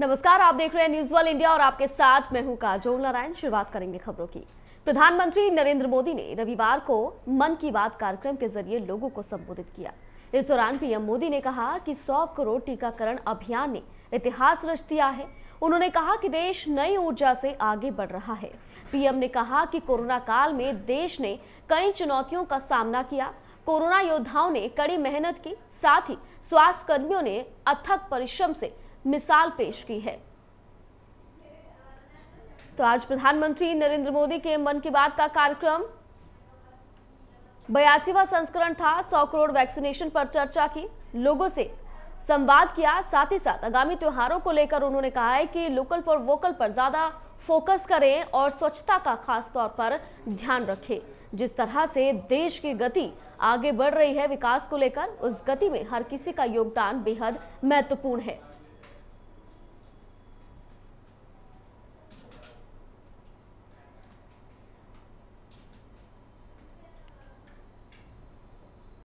नमस्कार आप देख रहे हैं न्यूज वर्ल्ड इंडिया और आपके साथ मैं हूं काजोल नारायण शुरुआत करेंगे खबरों की प्रधानमंत्री नरेंद्र मोदी ने रविवार को मन की बात कार्यक्रम के जरिए लोगों को संबोधित किया इस दौरान पीएम मोदी ने कहा कि 100 करोड़ टीकाकरण अभियान ने इतिहास रच दिया है उन्होंने कहा कि देश नई ऊर्जा से आगे बढ़ रहा है पीएम ने कहा कि कोरोना काल में देश ने कई चुनौतियों का सामना किया कोरोना योद्धाओं ने कड़ी मेहनत की साथ ही स्वास्थ्य कर्मियों ने अथक परिश्रम से मिसाल पेश की है तो आज प्रधानमंत्री नरेंद्र मोदी के मन की बात का कार्यक्रम बयासीवा संस्करण था सौ करोड़ वैक्सीनेशन पर चर्चा की लोगों से संवाद किया साथ ही साथ आगामी त्योहारों को लेकर उन्होंने कहा है कि लोकल फॉर वोकल पर ज्यादा फोकस करें और स्वच्छता का खास तौर पर ध्यान रखें जिस तरह से देश की गति आगे बढ़ रही है विकास को लेकर उस गति में हर किसी का योगदान बेहद महत्वपूर्ण है